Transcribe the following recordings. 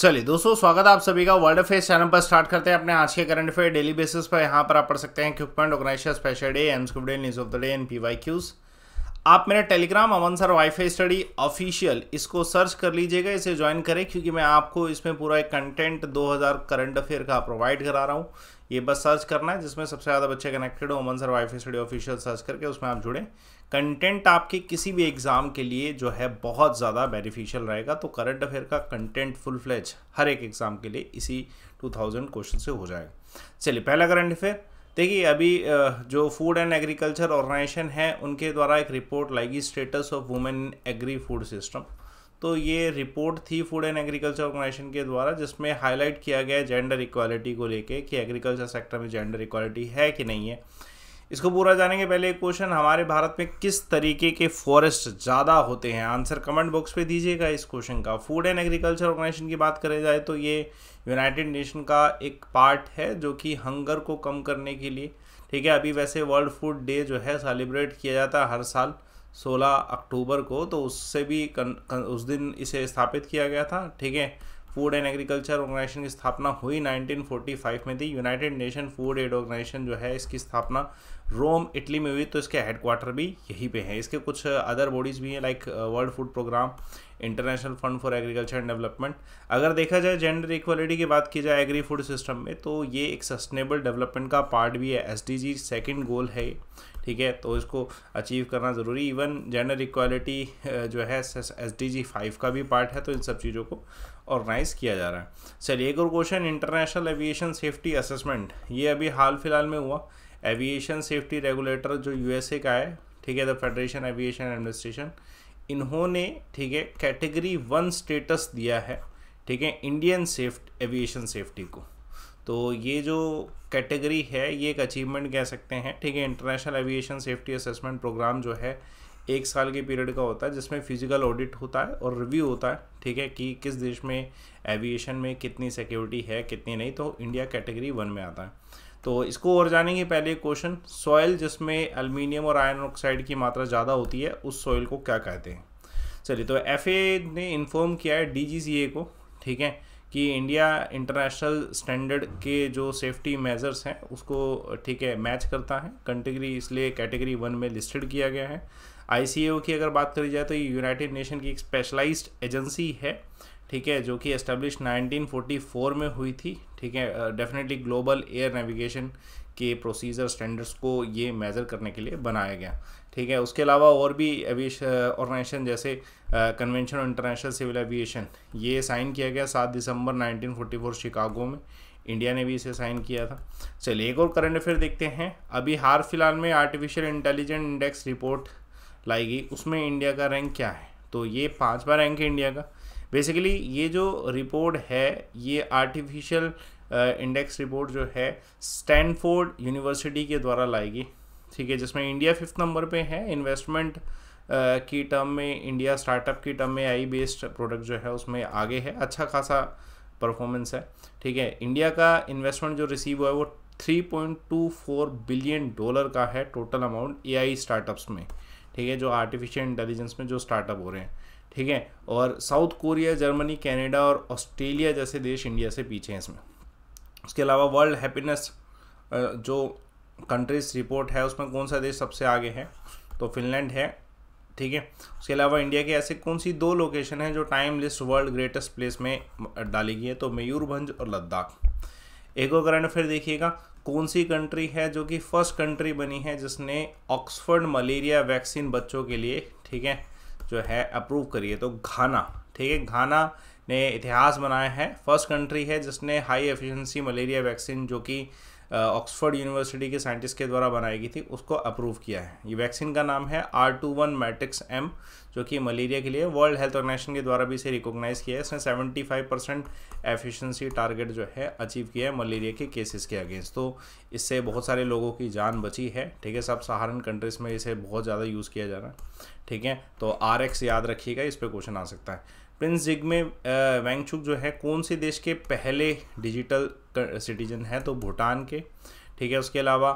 चलिए दोस्तों स्वागत आप सभी का वर्ल्ड अफेयर चैनल पर स्टार्ट करते हैं अपने आज के करंट अफेयर डेली बेसिस पर यहाँ पर आप पढ़ सकते हैं equipment organisation special day aims day news of the day N P Y Qs आप मेरा Telegram Aman sir wifi study official इसको सर्च कर लीजिएगा इसे ज्वाइन करें क्योंकि मैं आपको इसमें पूरा एक कंटेंट 2000 करंट अफेयर का प्रोवाइड करा रहा हूँ ये बस सर्च करना है जिसमें सबसे ज़्यादा बच्चे कनेक्टेड हो Aman sir wifi study official search करके उसमें आप जुड़ें कंटेंट आपके किसी भी एग्ज़ाम के लिए जो है बहुत ज़्यादा बेनिफिशियल रहेगा तो करंट अफेयर का कंटेंट फुल फ्लैज हर एक एग्ज़ाम के लिए इसी 2000 क्वेश्चन से हो जाएगा चलिए पहला करंट अफेयर देखिए अभी जो फूड एंड एग्रीकल्चर ऑर्गेनाइजेशन है उनके द्वारा एक रिपोर्ट लाएगी status of women agri food system तो ये रिपोर्ट थी फूड एंड एग्रीकल्चर ऑर्गेनाइजेशन के द्वारा जिसमें हाईलाइट किया गया जेंडर इक्वालिटी को लेके कि एग्रीकल्चर सेक्टर में जेंडर इक्वालिटी है कि नहीं है इसको पूरा जाने के पहले एक क्वेश्चन हमारे भारत में किस तरीके के फॉरेस्ट ज़्यादा होते हैं आंसर कमेंट बॉक्स पे दीजिएगा इस क्वेश्चन का फूड एंड एग्रीकल्चर ऑर्गेनाइजेशन की बात करें जाए तो ये यूनाइटेड नेशन का एक पार्ट है जो कि हंगर को कम करने के लिए ठीक है अभी वैसे वर्ल्ड फूड डे जो है सेलिब्रेट किया जाता है हर साल 16 अक्टूबर को तो उससे भी कन, कन, उस दिन इसे स्थापित किया गया था ठीक है फूड एंड एग्रीकल्चर ऑर्गेनाइजेशन की स्थापना हुई 1945 में थी United Nation food aid organisation जो है इसकी स्थापना रोम इटली में हुई तो इसके हेडक्वार्टर भी यहीं पे हैं इसके कुछ अदर बॉडीज़ भी हैं like world food programme international fund for agriculture and development अगर देखा जाए जेंडर इक्वलिटी की बात की जाए एग्री फूड सिस्टम में तो ये एक सस्टेनेबल डेवलपमेंट का पार्ट भी है एस डी सेकेंड गोल है ठीक है तो इसको अचीव करना ज़रूरी इवन जेंडर इक्वालिटी जो है एस डी जी फाइव का भी पार्ट है तो इन सब चीज़ों को ऑर्गेनाइज किया जा रहा है चलिए एक और question international aviation safety assessment ये अभी हाल फिलहाल में हुआ एविएशन सेफ्टी रेगुलेटर जो यूएसए का है ठीक है द फेडरेशन एविएशन एडमिनिस्ट्रेशन इन्होंने ठीक है कैटेगरी वन स्टेटस दिया है ठीक है इंडियन सेफ्ट एविएशन सेफ्टी को तो ये जो कैटेगरी है ये एक अचीवमेंट कह सकते हैं ठीक है international aviation safety assessment programme जो है एक साल के पीरियड का होता है जिसमें फिजिकल ऑडिट होता है और रिव्यू होता है ठीक है कि किस देश में एविएशन में कितनी सिक्योरिटी है कितनी नहीं तो इंडिया कैटेगरी वन में आता है तो इसको और जानेंगे पहले क्वेश्चन सॉयल जिसमें अल्मीनियम और आयरन ऑक्साइड की मात्रा ज़्यादा होती है उस सॉइल को क्या कहते हैं चलिए तो एफ ने इन्फॉर्म किया है डी को ठीक है कि इंडिया इंटरनेशनल स्टैंडर्ड के जो सेफ्टी मेजर्स हैं उसको ठीक है मैच करता है कंटेगरी इसलिए कैटेगरी वन में लिस्टेड किया गया है आई की अगर बात करी जाए तो ये यूनाइटेड नेशन की एक स्पेशलाइज्ड एजेंसी है ठीक है जो कि एस्टेब्लिश 1944 में हुई थी ठीक है डेफिनेटली ग्लोबल एयर नेविगेशन के प्रोसीजर स्टैंडर्ड्स को ये मेज़र करने के लिए बनाया गया ठीक है उसके अलावा और भी एविएशन ऑर्गेनाइजेशन जैसे कन्वेंशन इंटरनेशनल सिविल एविएशन ये साइन किया गया सात दिसंबर 1944 शिकागो में इंडिया ने भी इसे साइन किया था चलिए एक और करंट अफेयर देखते हैं अभी हाल फिलहाल में आर्टिफिशियल इंटेलिजेंट इंडेक्स रिपोर्ट लाएगी उसमें इंडिया का रैंक क्या है तो ये पाँचवा रैंक है इंडिया का बेसिकली ये जो रिपोर्ट है ये आर्टिफिशियल इंडेक्स रिपोर्ट जो है स्टैनफोर्ड यूनिवर्सिटी के द्वारा लाएगी ठीक है जिसमें इंडिया फिफ्थ नंबर पे है इन्वेस्टमेंट uh, की टर्म में इंडिया स्टार्टअप की टर्म में आई बेस्ड प्रोडक्ट जो है उसमें आगे है अच्छा खासा परफॉर्मेंस है ठीक है इंडिया का इन्वेस्टमेंट जो रिसीव हुआ है वो 3.24 बिलियन डॉलर का है टोटल अमाउंट एआई स्टार्टअप्स में ठीक है जो आर्टिफिशियल इंटेलिजेंस में जो स्टार्टअप हो रहे हैं ठीक है और साउथ कोरिया जर्मनी कनाडा और ऑस्ट्रेलिया जैसे देश इंडिया से पीछे हैं इसमें उसके अलावा वर्ल्ड हैप्पीनेस जो कंट्रीज रिपोर्ट है उसमें कौन सा देश सबसे आगे है तो फिनलैंड है ठीक है उसके अलावा इंडिया के ऐसे कौन सी दो लोकेशन हैं जो Time list world greatest place में डाली गई है तो मयूरभंज और लद्दाख और कारण फिर देखिएगा कौन सी कंट्री है जो कि फर्स्ट कंट्री बनी है जिसने ऑक्सफर्ड मलेरिया वैक्सीन बच्चों के लिए ठीक है जो है अप्रूव करी है तो घाना ठीक है घाना ने इतिहास बनाया है फर्स्ट कंट्री है जिसने हाई एफिशिएंसी मलेरिया वैक्सीन जो कि ऑक्सफोर्ड यूनिवर्सिटी के साइंटिस्ट के द्वारा बनाई गई थी उसको अप्रूव किया है ये वैक्सीन का नाम है R two one matrix M जो कि मलेरिया के लिए वर्ल्ड हेल्थ ऑर्गेनाइजेशन के द्वारा भी इसे रिकॉग्नाइज़ किया है इसने seventy five percent efficiency target जो है अचीव किया है मलेरिया के केसेस के अगेंस्ट तो इससे बहुत सारे लोगों की जान बची है ठीक है सब सहारन कंट्रीज़ में इसे बहुत ज़्यादा यूज़ किया जा रहा है ठीक है तो आर एक्स याद रखिएगा इस पर क्वेश्चन आ सकता है प्रिंस जिग्मे वैंगछुक जो है कौन से देश के पहले डिजिटल सिटीजन हैं तो भूटान के ठीक है उसके अलावा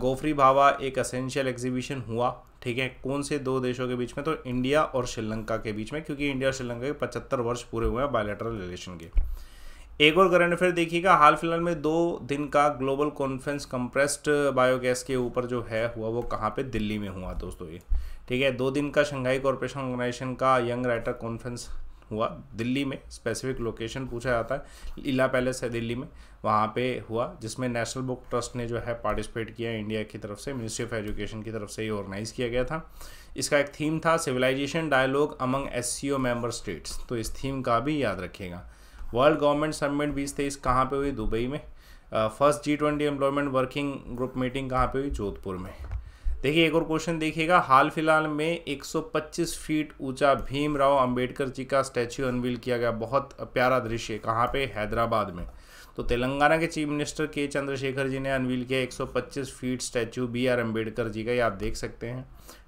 गोफरी भावा एक असेंशियल एग्जीबिशन हुआ ठीक है कौन से दो देशों के बीच में तो इंडिया और श्रीलंका के बीच में क्योंकि इंडिया और श्रीलंका के पचहत्तर वर्ष पूरे हुए हैं बायोलेटरल रिलेशन के एक और करंट अफेयर देखिएगा हाल फिलहाल में दो दिन का ग्लोबल कॉन्फ्रेंस कंप्रेस्ड बायोगैस के ऊपर जो है हुआ वो कहाँ पे दिल्ली में हुआ दोस्तों ये ठीक है दो दिन का शंघाई कॉरपोरेशन ऑर्गेनाइजेशन का यंग राइटर कॉन्फ्रेंस हुआ दिल्ली में स्पेसिफिक लोकेशन पूछा जाता है लीला पैलेस है दिल्ली में वहाँ पे हुआ जिसमें नेशनल बुक ट्रस्ट ने जो है पार्टिसिपेट किया इंडिया की तरफ से मिनिस्ट्री ऑफ एजुकेशन की तरफ से ये ऑर्गेनाइज़ किया गया था इसका एक थीम था civilisation dialogue among S C member states तो इस थीम का भी याद रखिएगा वर्ल्ड गवर्नमेंट समिट बीस तेईस कहाँ पर हुई दुबई में first G twenty employment working group meeting कहाँ पर हुई जोधपुर में देखिए एक और क्वेश्चन देखिएगा हाल फिलहाल में 125 फीट ऊंचा भीमराव अंबेडकर जी का स्टैच्यू अनवील किया गया बहुत प्यारा दृश्य कहाँ पे हैदराबाद में तो तेलंगाना के चीफ मिनिस्टर के चंद्रशेखर जी ने अनवील किया 125 feet statue B R Ambedkar ji का ये आप देख सकते हैं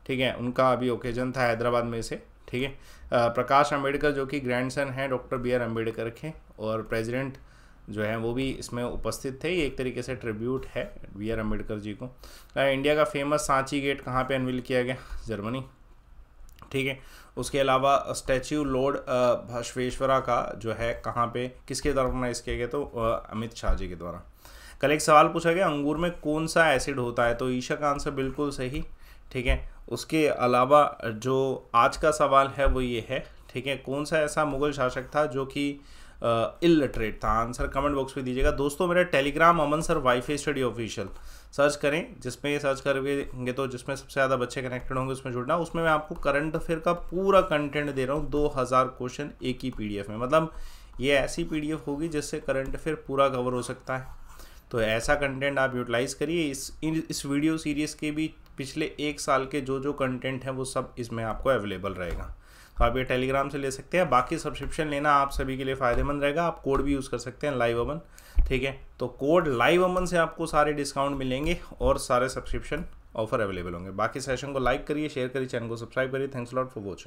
ठीक है उनका अभी ओकेजन था हैदराबाद में से ठीक है प्रकाश अम्बेडकर जो कि ग्रैंड हैं डॉक्टर बी आर अम्बेडकर के और प्रेजिडेंट जो है वो भी इसमें उपस्थित थे एक तरीके से ट्रिब्यूट है वी आर अम्बेडकर जी को इंडिया का फेमस सांची गेट कहाँ पे अनविल किया गया जर्मनी ठीक है उसके अलावा स्टैच्यू लॉर्ड भस्वेश्वरा का जो है कहाँ पे किसके द्वारा ऑर्गेनाइज किया गया तो अमित शाह जी के द्वारा कल एक सवाल पूछा गया अंगूर में कौन सा एसिड होता है तो ईशा का आंसर बिल्कुल सही ठीक है उसके अलावा जो आज का सवाल है वो ये है ठीक है कौन सा ऐसा मुगल शासक था जो कि इलिटरेट uh, था आंसर कमेंट बॉक्स में दीजिएगा दोस्तों मेरा Telegram Aman sir wifi study official search करें जिसमें सर्च करेंगे तो जिसमें सबसे ज़्यादा बच्चे कनेक्टेड होंगे उसमें जुड़ना उसमें मैं आपको करंट अफेयर का पूरा कंटेंट दे रहा हूँ दो हज़ार क्वेश्चन एक ही पी में मतलब ये ऐसी पी होगी जिससे करंट अफेयर पूरा कवर हो सकता है तो ऐसा कंटेंट आप यूटिलाइज़ करिए इस इस वीडियो सीरीज़ के भी पिछले एक साल के जो जो कंटेंट हैं वो सब इसमें आपको अवेलेबल रहेगा तो आप ये टेलीग्राम से ले सकते हैं बाकी सब्सक्रिप्शन लेना आप सभी के लिए फ़ायदेमंद रहेगा आप कोड भी यूज़ कर सकते हैं लाइव अमन ठीक है तो कोड लाइव अमन से आपको सारे डिस्काउंट मिलेंगे और सारे सब्सक्रिप्शन ऑफर अवेलेबल होंगे बाकी सेशन को लाइक करिए शेयर करिए चैनल को सब्सक्राइब करिए थैंक्स लॉट फॉर वॉचिंग